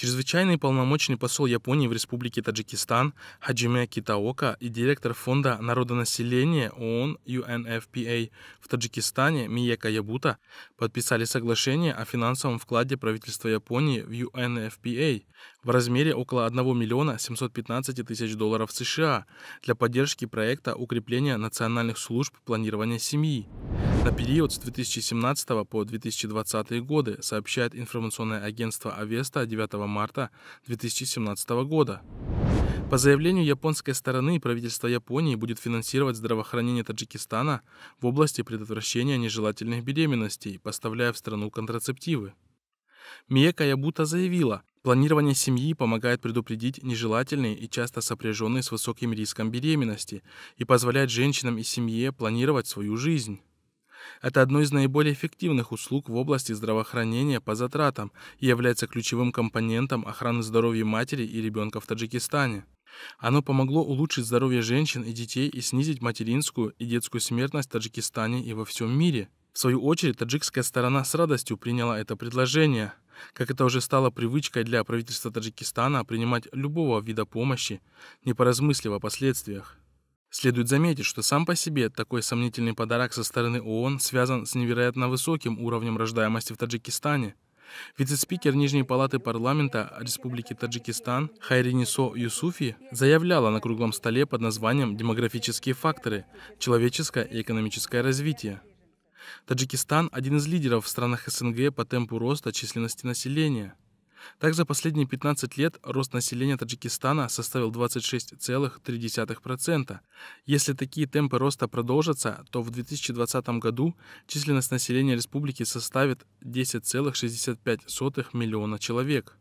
Чрезвычайный полномочный посол Японии в Республике Таджикистан Хаджиме Китаока и директор Фонда народонаселения ООН UNFPA в Таджикистане Миека Ябута подписали соглашение о финансовом вкладе правительства Японии в UNFPA в размере около 1 миллиона 715 тысяч долларов США для поддержки проекта укрепления национальных служб планирования семьи. На период с 2017 по 2020 годы, сообщает информационное агентство Авеста 9 марта 2017 года. По заявлению японской стороны, правительство Японии будет финансировать здравоохранение Таджикистана в области предотвращения нежелательных беременностей, поставляя в страну контрацептивы. Миека Ябута заявила, планирование семьи помогает предупредить нежелательные и часто сопряженные с высоким риском беременности и позволяет женщинам и семье планировать свою жизнь. Это одно из наиболее эффективных услуг в области здравоохранения по затратам и является ключевым компонентом охраны здоровья матери и ребенка в Таджикистане. Оно помогло улучшить здоровье женщин и детей и снизить материнскую и детскую смертность в Таджикистане и во всем мире. В свою очередь, таджикская сторона с радостью приняла это предложение. Как это уже стало привычкой для правительства Таджикистана принимать любого вида помощи, не поразмыслив о последствиях. Следует заметить, что сам по себе такой сомнительный подарок со стороны ООН связан с невероятно высоким уровнем рождаемости в Таджикистане. Вице-спикер Нижней палаты парламента Республики Таджикистан Хайринисо Юсуфи заявляла на круглом столе под названием «Демографические факторы. Человеческое и экономическое развитие». Таджикистан – один из лидеров в странах СНГ по темпу роста численности населения – так, за последние 15 лет рост населения Таджикистана составил 26,3%. Если такие темпы роста продолжатся, то в 2020 году численность населения республики составит 10,65 миллиона человек.